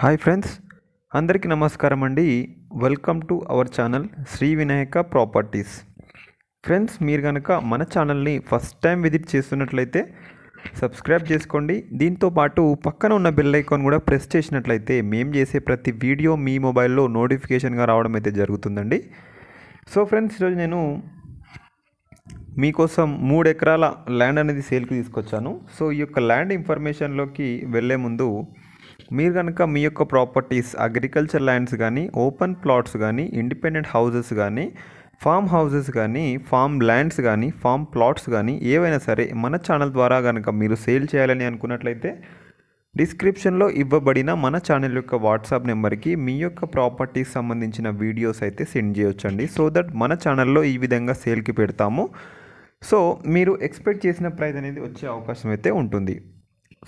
hi friends అందరికీ నమస్కారం అండి welcome to our channel Shri Vinayaka properties friends మీరు కనుక మన ఛానల్ని ఫస్ట్ టైం విజిట్ చేస్తున్నట్లయితే సబ్స్క్రైబ్ చేసుకోండి దీంతో పాటు పక్కన ఉన్న బెల్ ఐకాన్ కూడా ప్రెస్ చేసినట్లయితే మేము చేసే ప్రతి వీడియో మీ మొబైల్లో నోటిఫికేషన్గా రావడం అయితే జరుగుతుందండి సో ఫ్రెండ్స్ ఈరోజు నేను మీకోసం మూడు ఎకరాల ల్యాండ్ అనేది సేల్కి తీసుకొచ్చాను సో ఈ యొక్క ల్యాండ్ ఇన్ఫర్మేషన్లోకి వెళ్ళే ముందు మీరు కనుక మీ యొక్క ప్రాపర్టీస్ అగ్రికల్చర్ ల్యాండ్స్ కానీ ఓపెన్ ప్లాట్స్ కానీ ఇండిపెండెంట్ హౌజెస్ కానీ ఫామ్ హౌజెస్ కానీ ఫామ్ ల్యాండ్స్ కానీ ఫామ్ ప్లాట్స్ కానీ ఏవైనా సరే మన ఛానల్ ద్వారా కనుక మీరు సేల్ చేయాలని అనుకున్నట్లయితే డిస్క్రిప్షన్లో ఇవ్వబడిన మన ఛానల్ యొక్క వాట్సాప్ నెంబర్కి మీ యొక్క ప్రాపర్టీస్ సంబంధించిన వీడియోస్ అయితే సెండ్ చేయొచ్చండి సో దట్ మన ఛానల్లో ఈ విధంగా సేల్కి పెడతాము సో మీరు ఎక్స్పెక్ట్ చేసిన ప్రైస్ అనేది వచ్చే అవకాశం అయితే ఉంటుంది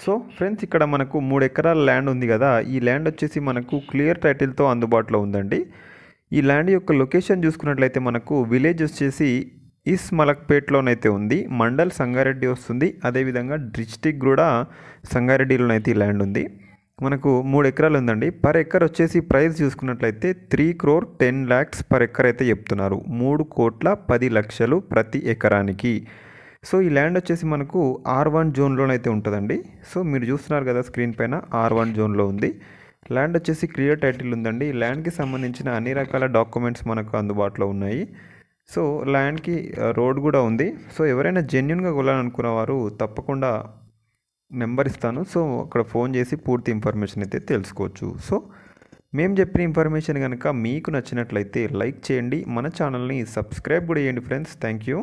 సో ఫ్రెండ్స్ ఇక్కడ మనకు మూడు ఎకరాల ల్యాండ్ ఉంది కదా ఈ ల్యాండ్ వచ్చేసి మనకు క్లియర్ టైటిల్తో అందుబాటులో ఉందండి ఈ ల్యాండ్ యొక్క లొకేషన్ చూసుకున్నట్లయితే మనకు విలేజ్ వచ్చేసి ఇస్ మలక్పేట్లోనైతే ఉంది మండల్ సంగారెడ్డి వస్తుంది అదేవిధంగా డిస్టిక్ కూడా సంగారెడ్డిలోనైతే ఈ ల్యాండ్ ఉంది మనకు మూడు ఎకరాలు ఉందండి పర్ ఎకర్ వచ్చేసి ప్రైస్ చూసుకున్నట్లయితే three crore ten lakhs per acre అయితే చెప్తున్నారు మూడు కోట్ల పది లక్షలు ప్రతి ఎకరానికి సో ఈ ల్యాండ్ వచ్చేసి మనకు ఆర్ వన్ జోన్లోనైతే ఉంటుందండి సో మీరు చూస్తున్నారు కదా స్క్రీన్ పైన ఆర్ వన్ జోన్లో ఉంది ల్యాండ్ వచ్చేసి క్లియర్ టైటిల్ ఉందండి ఈ ల్యాండ్కి సంబంధించిన అన్ని రకాల డాక్యుమెంట్స్ మనకు అందుబాటులో ఉన్నాయి సో ల్యాండ్కి రోడ్ కూడా ఉంది సో ఎవరైనా జెన్యున్గా కొనాలనుకున్న వారు తప్పకుండా నెంబర్ ఇస్తాను సో అక్కడ ఫోన్ చేసి పూర్తి ఇన్ఫర్మేషన్ అయితే తెలుసుకోవచ్చు సో మేము చెప్పిన ఇన్ఫర్మేషన్ కనుక మీకు నచ్చినట్లయితే లైక్ చేయండి మన ఛానల్ని సబ్స్క్రైబ్ కూడా చేయండి ఫ్రెండ్స్ థ్యాంక్ యూ